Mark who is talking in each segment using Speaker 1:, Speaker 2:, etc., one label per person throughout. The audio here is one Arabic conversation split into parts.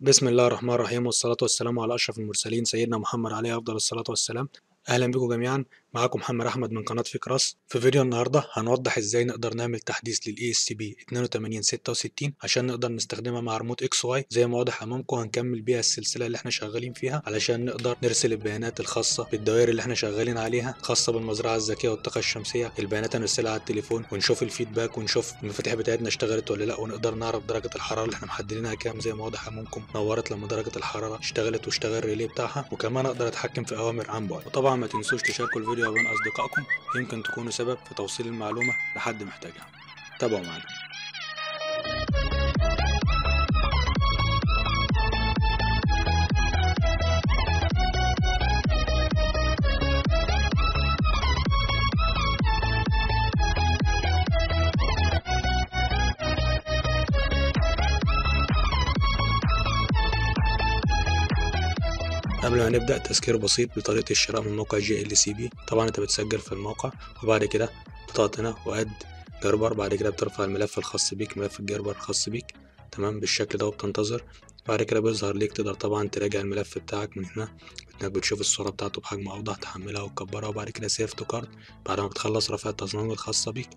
Speaker 1: بسم الله الرحمن الرحيم والصلاة والسلام على أشرف المرسلين سيدنا محمد عليه أفضل الصلاة والسلام اهلا بكم جميعا معاكم محمد احمد من قناه فكراس في فيديو النهارده هنوضح ازاي نقدر نعمل تحديث للاي اس بي 8266 عشان نقدر نستخدمها مع ريموت اكس واي زي ما واضح امامكم هنكمل بيها السلسله اللي احنا شغالين فيها علشان نقدر نرسل البيانات الخاصه بالدوائر اللي احنا شغالين عليها خاصه بالمزرعه الذكيه والطاقه الشمسيه البيانات هنرسلها على التليفون ونشوف الفيدباك ونشوف المفاتيح بتاعتنا اشتغلت ولا لا ونقدر نعرف درجه الحراره اللي احنا محددينها كام زي ما واضح امامكم نورت لما درجه الحراره اشتغلت واشتغل الريلي بتاعها وكمان اقدر اتحكم في اوامر عن بعد وطبعا ما تنسوش تشاركوا الفيديو بين أصدقائكم يمكن تكونوا سبب في توصيل المعلومة لحد محتاجها تابعوا معنا قبل ما نبدأ تذكير بسيط بطريقة الشراء من موقع جي ال سي بي طبعا انت بتسجل في الموقع وبعد كده بتضغط هنا واد جربر بعد كده بترفع الملف الخاص بيك ملف الجربر الخاص بيك تمام بالشكل ده وبتنتظر بعد كده بيظهر ليك تقدر طبعا تراجع الملف بتاعك من هنا انك بتشوف الصورة بتاعته بحجم اوضح تحملها وتكبرها وبعد كده سيف تو كارد بعد ما بتخلص رفع التصميم الخاصة بيك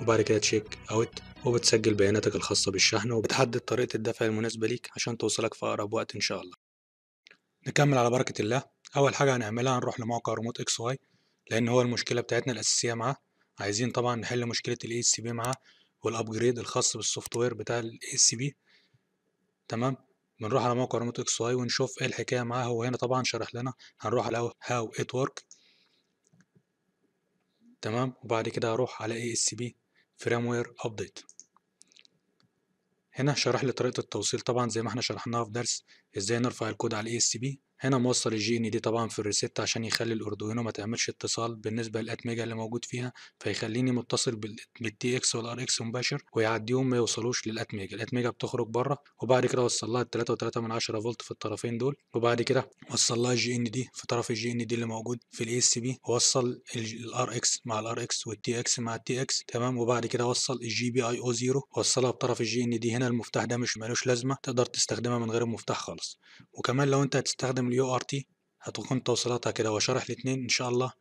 Speaker 1: وبعد كده تشيك اوت وبتسجل بياناتك الخاصة بالشحن وبتحدد طريقة الدفع المناسبة ليك عشان توصلك في اقرب وقت ان شاء الله نكمل على بركة الله أول حاجة هنعملها هنروح لموقع ريموت اكس واي لأن هو المشكلة بتاعتنا الأساسية معاه عايزين طبعا نحل مشكلة الـ اس بي معاه والأبجريد الخاص بالسوفت وير بتاع الـ اس بي تمام بنروح على موقع ريموت اكس واي ونشوف ايه الحكاية معاه هو هنا طبعا شرح لنا هنروح على هاو ات ورك تمام وبعد كده هروح على اي اس بي فريم وير ابديت هنا شرح لي طريقة التوصيل طبعا زي ما احنا شرحناها في درس ازاي نرفع الكود على الاي اس بي هنا موصل الجي ان دي طبعا في الريست عشان يخلي الاردوينو ما تعملش اتصال بالنسبه للاتمجه اللي موجود فيها فيخليني متصل بالتي اكس والار اكس مباشر ويعديهم ما يوصلوش للاتمجه الاتمجه بتخرج بره وبعد كده وصل لها 3.3 من 10 فولت في الطرفين دول وبعد كده وصل لها الجي ان دي في طرف الجي ان دي اللي موجود في الاي اس بي ووصل الار اكس مع الار اكس والتي اكس مع التي اكس تمام وبعد كده وصل الجي بي اي او 0 وصلها بطرف الجي ان دي هنا المفتاح ده مش مالوش لازمه تقدر تستخدمها من غير المفتاح خالص وكمان لو انت هتستخدم اليو ار تي هتكون توصيلاتها كده وشرح الاتنين ان شاء الله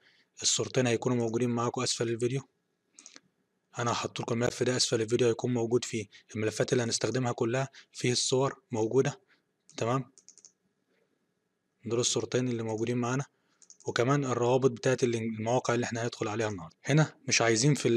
Speaker 1: الصورتين هيكونوا موجودين معاكم اسفل الفيديو انا هحط لكم الملف ده اسفل الفيديو هيكون موجود فيه الملفات اللي هنستخدمها كلها فيه الصور موجودة تمام دول الصورتين اللي موجودين معانا وكمان الروابط بتاعت المواقع اللي احنا هندخل عليها النهارده هنا مش عايزين في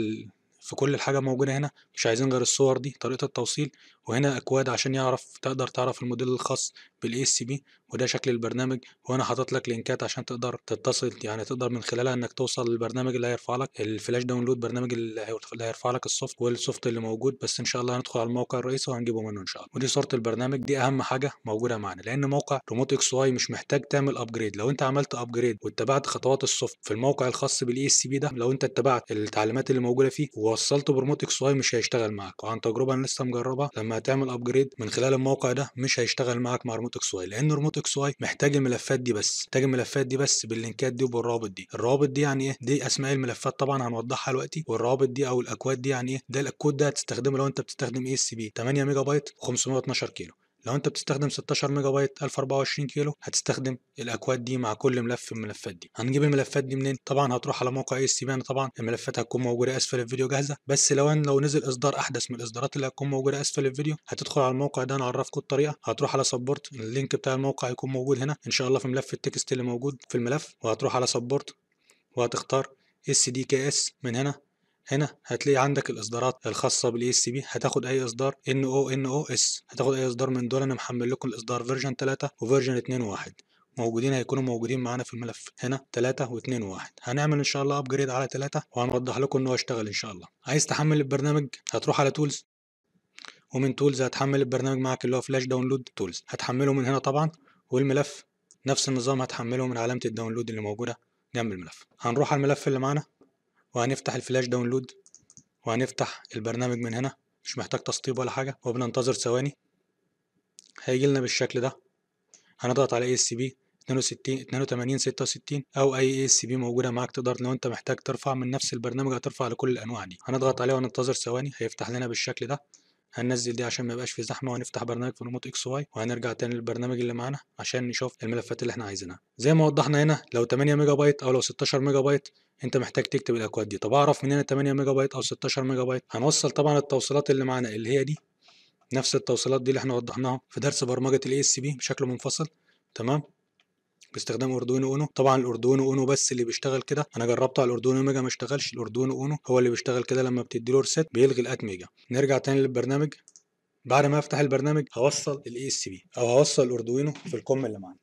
Speaker 1: في كل الحاجة موجودة هنا مش عايزين غير الصور دي طريقة التوصيل وهنا أكواد عشان يعرف تقدر تعرف الموديل الخاص بالاي اس بي وده شكل البرنامج وهنا حاطط لك لينكات عشان تقدر تتصل يعني تقدر من خلالها انك توصل للبرنامج اللي هيرفع لك الفلاش داونلود برنامج اللي هيرفع لك السوفت والسوفت اللي موجود بس ان شاء الله هندخل على الموقع الرئيسي وهنجيبه منه ان شاء الله ودي صورة البرنامج دي اهم حاجة موجودة معانا لان موقع ريموت اكس واي مش محتاج تعمل ابجريد لو انت عملت ابجريد واتبعت خطوات السوفت في الموقع الخاص بالاي اس بي ده لو انت اتبعت التعليمات اللي موجودة فيه ووصلت برموت اكس واي مش هيشتغل معاك وعن تجربه انا لسه مجربها لما هتعمل ابجريد من خلال الموقع ده مش هيشتغل معاك مع ريموت اكس واي لان ريموت اكس واي محتاج الملفات دي بس محتاج الملفات دي بس باللينكات دي وبالروابط دي الروابط دي يعني ايه دي اسماء الملفات طبعا هنوضحها دلوقتي والروابط دي او الاكواد دي يعني ايه ده الكود ده هتستخدمه لو انت بتستخدم اي اس بي 8 ميجا بايت 512 كيلو لو انت بتستخدم 16 ميجا بايت 1024 كيلو هتستخدم الاكواد دي مع كل ملف من الملفات دي هنجيب الملفات دي منين طبعا هتروح على موقع اي اس بي طبعا الملفات هتكون موجوده اسفل الفيديو جاهزه بس لو ان لو نزل اصدار احدث من الاصدارات اللي هتكون موجوده اسفل الفيديو هتدخل على الموقع ده انا عرفكم الطريقه هتروح على سبورت اللينك بتاع الموقع هيكون موجود هنا ان شاء الله في ملف التكست اللي موجود في الملف وهتروح على سبورت وهتختار اس دي كي اس من هنا هنا هتلاقي عندك الاصدارات الخاصه بالاي اس بي هتاخد اي اصدار ان او ان او اس هتاخد اي اصدار من دول انا محمل لكم الاصدار فيرجن 3 وفيرجن 2 1 موجودين هيكونوا موجودين معانا في الملف هنا 3 و2 و 1 هنعمل ان شاء الله ابجريد على 3 وهنوضح لكم ان هو اشتغل ان شاء الله عايز تحمل البرنامج هتروح على تولز ومن تولز هتحمل البرنامج معاك اللي هو فلاش داونلود تولز هتحمله من هنا طبعا والملف نفس النظام هتحمله من علامه الداونلود اللي موجوده جنب الملف هنروح على الملف اللي معانا وهنفتح الفلاش داونلود وهنفتح البرنامج من هنا مش محتاج تسطيب ولا حاجة وبننتظر ثواني هيجي لنا بالشكل ده هنضغط على اي اس بي 62 82 66 او اي اس بي موجوده معاك تقدر لو انت محتاج ترفع من نفس البرنامج هترفع لكل الانواع دي هنضغط عليه وننتظر ثواني هيفتح لنا بالشكل ده هننزل دي عشان ما يبقاش في زحمه وهنفتح برنامج في ريموت اكس واي وهنرجع تاني للبرنامج اللي معانا عشان نشوف الملفات اللي احنا عايزينها زي ما وضحنا هنا لو 8 ميجا بايت او لو 16 ميجا بايت انت محتاج تكتب الاكواد دي طب اعرف منين 8 ميجا بايت او 16 ميجا بايت هنوصل طبعا التوصيلات اللي معانا اللي هي دي نفس التوصيلات دي اللي احنا وضحناها في درس برمجه الاي اس بي بشكل منفصل تمام باستخدام اردوينو اونو طبعا الاردوينو اونو بس اللي بيشتغل كده انا جربته على الاردوينو ميجا ما اشتغلش الاردوينو اونو هو اللي بيشتغل كده لما بتدي له ريسيت بيلغي الات ميجا نرجع تاني للبرنامج بعد ما افتح البرنامج هوصل الاي اس بي او هوصل الاردوينو في الكم اللي معانا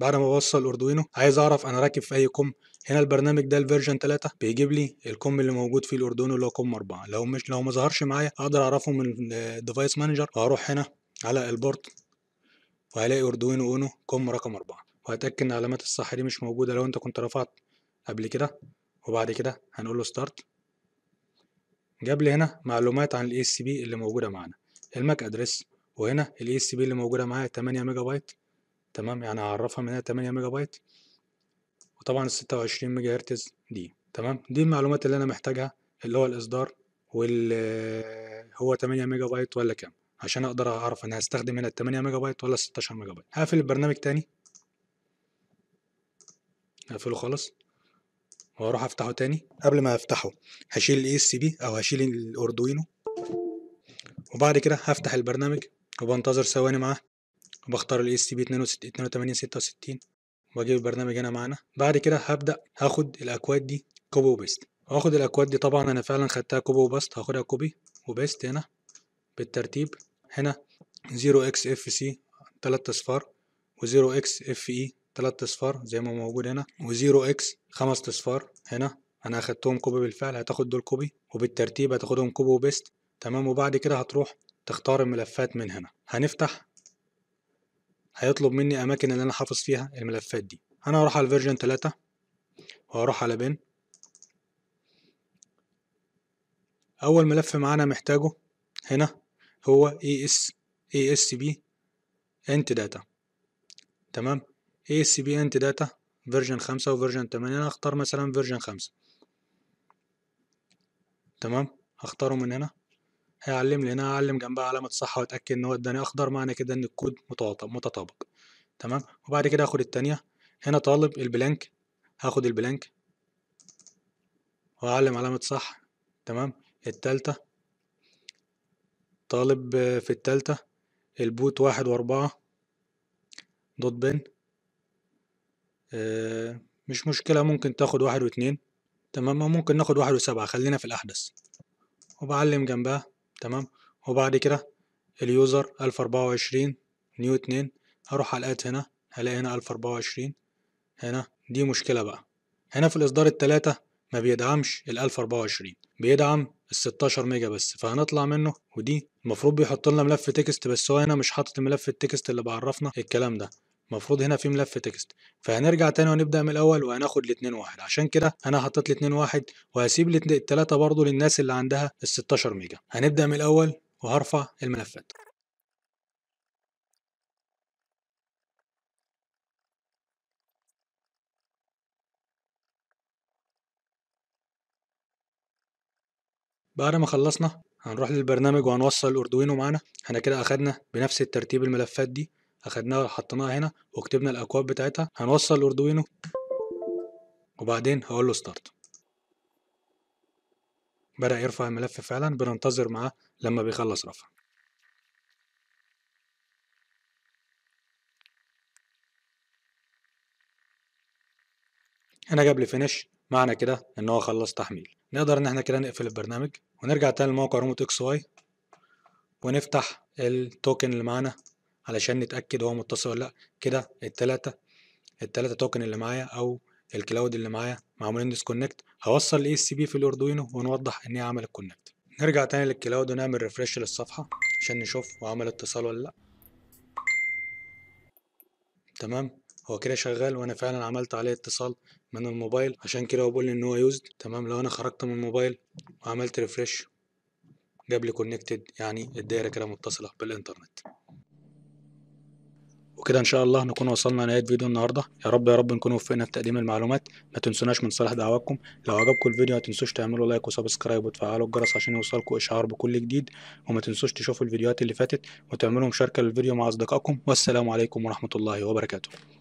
Speaker 1: بعد ما بوصل الاردوينو عايز اعرف انا راكب في اي كم هنا البرنامج ده الفيرجن 3 بيجيب لي الكم اللي موجود فيه الاردوينو اللي هو كم 4 لو مش لو ما ظهرش معايا اقدر اعرفه من الديفايس مانجر هروح هنا على البورت وهلاقي أردوينو أونو كوم رقم أربعة وهتأكد إن علامات الصح دي مش موجودة لو أنت كنت رفعت قبل كده وبعد كده هنقول له ستارت جاب لي هنا معلومات عن الاي اس بي اللي موجودة معانا الماك ادريس وهنا الاي اس بي اللي موجودة معايا 8 ميجا بايت تمام يعني هعرفها من هنا 8 ميجا بايت وطبعا ال 26 ميجا هرتز دي تمام دي المعلومات اللي انا محتاجها اللي هو الاصدار وال هو 8 ميجا بايت ولا كام عشان اقدر اعرف انا هستخدم هنا ال 8 ميجا بايت ولا ال 16 ميجا بايت هقفل البرنامج تاني هقفله خالص واروح افتحه تاني قبل ما افتحه هشيل الاي اس بي او هشيل الاردوينو وبعد كده هفتح البرنامج وبنتظر ثواني معاه وبختار الاي اس بي 82 66 واجيب البرنامج هنا معانا بعد كده هبدا هاخد الاكواد دي كوبي وبيست واخد الاكواد دي طبعا انا فعلا خدتها كوبي وباست هاخدها كوبي وبيست هنا بالترتيب هنا 0 xfc 3 اصفار و0 xfe 3 اصفار زي ما موجود هنا و0 x 5 اصفار هنا انا اخدتهم كوبي بالفعل هتاخد دول كوبي وبالترتيب هتاخدهم كوبي وبيست تمام وبعد كده هتروح تختار الملفات من هنا هنفتح هيطلب مني اماكن اللي انا حافظ فيها الملفات دي انا هروح على الفيرجن 3 وهروح على بن اول ملف معانا محتاجه هنا هو اي اس اي اس بي انت داتا تمام اي اس بي انت داتا فيرجن خمسة وفيرجن تمانية انا اختار مثلا فيرجن خمسة تمام هختاره من هنا هيعلم لي هنا هعلم جنبها علامة صح واتأكد ان هو اداني اخضر معنى كده ان الكود متطابق تمام وبعد كده هاخد التانية هنا طالب البلانك هاخد البلانك واعلم علامة صح تمام التالتة طالب في التالتة البوت واحد وأربعة دوت بن آه، مش مشكلة ممكن تاخد واحد واتنين تمام ممكن ناخد واحد وسبعة خلينا في الأحدث وبعلم جنبها تمام وبعد كده اليوزر ألف أربعة وعشرين نيو اتنين هروح على هنا هلاقي هنا ألف أربعة وعشرين هنا دي مشكلة بقى هنا في الإصدار التلاتة ما بيدعمش ال 1024 بيدعم ال 16 ميجا بس فهنطلع منه ودي المفروض بيحط لنا ملف تكست بس هو هنا مش حاطط ملف التكست اللي بعرفنا الكلام ده المفروض هنا في ملف تكست فهنرجع تاني ونبدا من الاول وهناخد الاثنين واحد عشان كده انا حطيت الاثنين واحد وهسيب الثلاثه برضو للناس اللي عندها ال 16 ميجا هنبدا من الاول وهرفع الملفات بعد ما خلصنا هنروح للبرنامج وهنوصل الاردوينو معانا احنا كده اخدنا بنفس الترتيب الملفات دي اخدناها وحطيناها هنا وكتبنا الاكواد بتاعتها هنوصل الاردوينو وبعدين هقول له ستارت بدأ يرفع الملف فعلا بننتظر معاه لما بيخلص رفع هنا جاب لي فينش معنى كده ان هو خلص تحميل نقدر ان احنا كده نقفل البرنامج ونرجع تاني لموقع ريموت اكس واي ونفتح التوكن اللي معانا علشان نتاكد هو متصل ولا لا كده التلاتة التلاتة توكن اللي معايا او الكلاود اللي معايا معمولين ديسكونكت هوصل الاي اس بي في الاردوينو ونوضح ان هي عملت كونكت نرجع تاني للكلاود ونعمل ريفرش للصفحه عشان نشوف وعمل اتصال ولا لا تمام هو كده شغال وانا فعلا عملت عليه اتصال من الموبايل عشان كده هو بيقول لي ان هو يوزد تمام لو انا خرجت من الموبايل وعملت ريفرش جاب لي كونكتد يعني الدايره كده متصله بالانترنت وكده ان شاء الله نكون وصلنا لنهايه فيديو النهارده يا رب يا رب نكون وفقنا في تقديم المعلومات ما تنسوناش من صالح دعواتكم لو عجبكم الفيديو ما تنسوش تعملوا لايك وسبسكرايب وتفعلوا الجرس عشان يوصلكم اشعار بكل جديد وما تنسوش تشوفوا الفيديوهات اللي فاتت وتعملوا مشاركه للفيديو مع اصدقائكم والسلام عليكم ورحمه الله وبركاته